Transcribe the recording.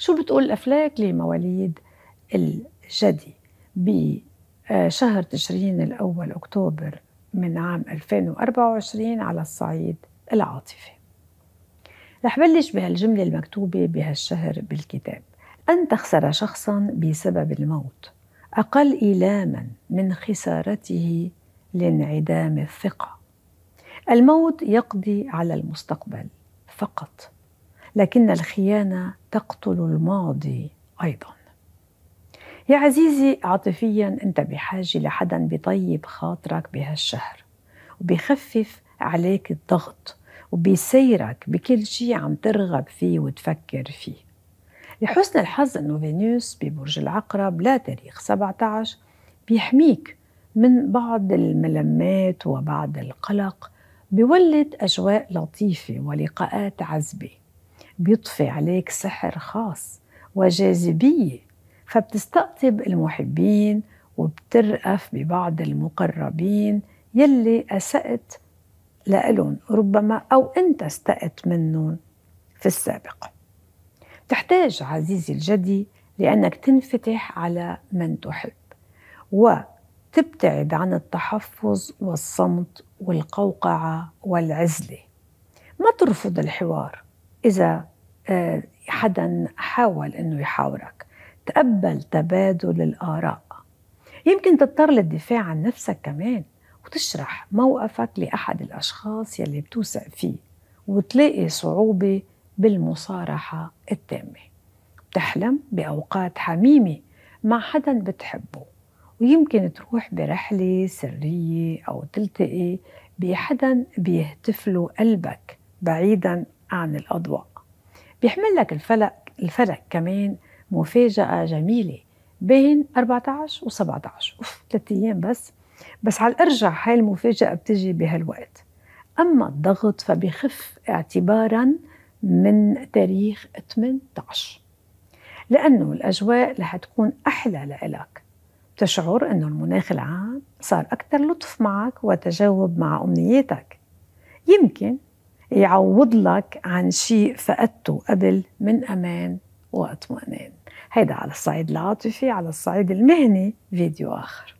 شو بتقول الافلاك لمواليد الجدي بشهر آه، تشرين الأول أكتوبر من عام 2024 على الصعيد العاطفي رح بلش بهالجملة المكتوبة بهالشهر بالكتاب أن تخسر شخصا بسبب الموت أقل إيلاما من خسارته لانعدام الثقة الموت يقضي على المستقبل فقط لكن الخيانه تقتل الماضي ايضا يا عزيزي عاطفيا انت بحاجه لحدا بيطيب خاطرك بهالشهر وبيخفف عليك الضغط وبيسيرك بكل شيء عم ترغب فيه وتفكر فيه لحسن الحظ انه فينوس ببرج العقرب لتاريخ 17 بيحميك من بعض الملمات وبعض القلق بيولد اجواء لطيفه ولقاءات عذبه بيطفي عليك سحر خاص وجاذبية فبتستقطب المحبين وبترأف ببعض المقربين يلي أسأت لألون ربما أو أنت استأت منهم في السابق تحتاج عزيزي الجدي لأنك تنفتح على من تحب وتبتعد عن التحفظ والصمت والقوقعة والعزلة ما ترفض الحوار إذا آه، حدا حاول أنه يحاورك تقبل تبادل الآراء يمكن تضطر للدفاع عن نفسك كمان وتشرح موقفك لأحد الأشخاص يلي بتوثق فيه وتلاقي صعوبة بالمصارحة التامة بتحلم بأوقات حميمة مع حدا بتحبه ويمكن تروح برحلة سرية أو تلتقي بحدا له قلبك بعيدا عن الأضواء بيحمل لك الفلك الفلك كمان مفاجأة جميلة بين 14 و 17 أوف ثلاث أيام بس بس على الأرجح هاي المفاجأة بتجي بهالوقت أما الضغط فبيخف اعتبارا من تاريخ 18 لأنه الأجواء رح تكون أحلى لإلك بتشعر أنه المناخ العام صار أكثر لطف معك وتجاوب مع أمنياتك يمكن يعوض لك عن شيء فقدته قبل من أمان واطمئنان هيدا على الصعيد العاطفي على الصعيد المهني فيديو آخر